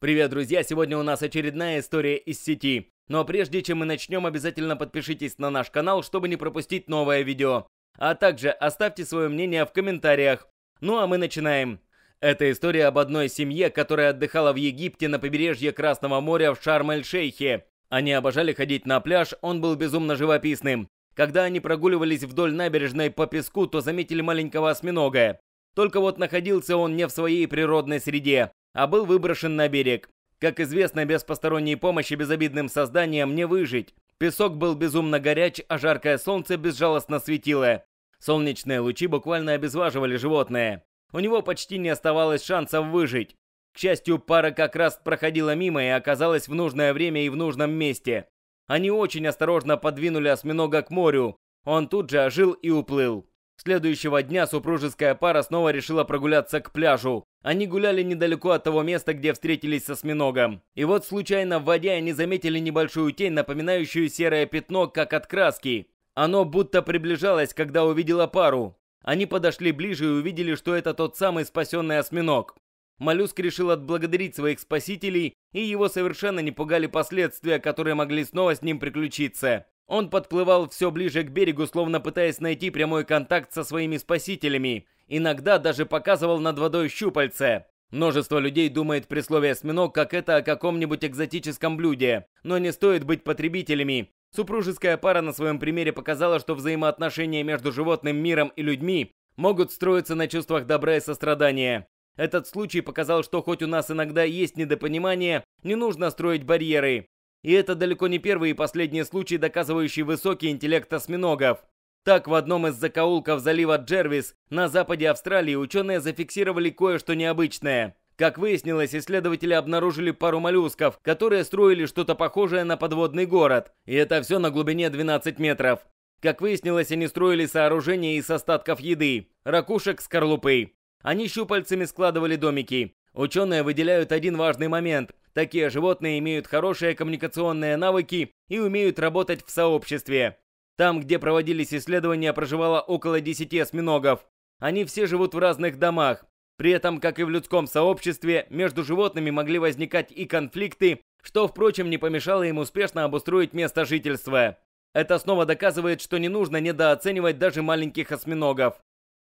Привет, друзья! Сегодня у нас очередная история из сети. Но прежде чем мы начнем, обязательно подпишитесь на наш канал, чтобы не пропустить новое видео. А также оставьте свое мнение в комментариях. Ну а мы начинаем. Это история об одной семье, которая отдыхала в Египте на побережье Красного моря в Шарм-эль-Шейхе. Они обожали ходить на пляж, он был безумно живописным. Когда они прогуливались вдоль набережной по песку, то заметили маленького осьминога. Только вот находился он не в своей природной среде а был выброшен на берег. Как известно, без посторонней помощи безобидным созданиям не выжить. Песок был безумно горяч, а жаркое солнце безжалостно светило. Солнечные лучи буквально обезваживали животное. У него почти не оставалось шансов выжить. К счастью, пара как раз проходила мимо и оказалась в нужное время и в нужном месте. Они очень осторожно подвинули осьминога к морю. Он тут же ожил и уплыл. Следующего дня супружеская пара снова решила прогуляться к пляжу. Они гуляли недалеко от того места, где встретились со осьминогом. И вот случайно в воде они заметили небольшую тень, напоминающую серое пятно, как от краски. Оно будто приближалось, когда увидело пару. Они подошли ближе и увидели, что это тот самый спасенный осьминог. Моллюск решил отблагодарить своих спасителей, и его совершенно не пугали последствия, которые могли снова с ним приключиться. Он подплывал все ближе к берегу, словно пытаясь найти прямой контакт со своими спасителями, иногда даже показывал над водой щупальце. Множество людей думает при слове «осьминог» как это о каком-нибудь экзотическом блюде, но не стоит быть потребителями. Супружеская пара на своем примере показала, что взаимоотношения между животным миром и людьми могут строиться на чувствах добра и сострадания. Этот случай показал, что хоть у нас иногда есть недопонимание, не нужно строить барьеры. И это далеко не первый и последний случай, доказывающий высокий интеллект осьминогов. Так, в одном из закоулков залива Джервис на западе Австралии ученые зафиксировали кое-что необычное. Как выяснилось, исследователи обнаружили пару моллюсков, которые строили что-то похожее на подводный город. И это все на глубине 12 метров. Как выяснилось, они строили сооружения из остатков еды, ракушек скорлупы. Они щупальцами складывали домики. Ученые выделяют один важный момент. Такие животные имеют хорошие коммуникационные навыки и умеют работать в сообществе. Там, где проводились исследования, проживало около 10 осьминогов. Они все живут в разных домах. При этом, как и в людском сообществе, между животными могли возникать и конфликты, что, впрочем, не помешало им успешно обустроить место жительства. Это снова доказывает, что не нужно недооценивать даже маленьких осьминогов.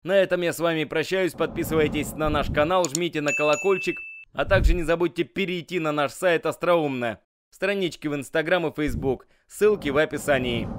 На этом я с вами прощаюсь, подписывайтесь на наш канал, жмите на колокольчик, а также не забудьте перейти на наш сайт Остроумно. Странички в Инстаграм и Фейсбук, ссылки в описании.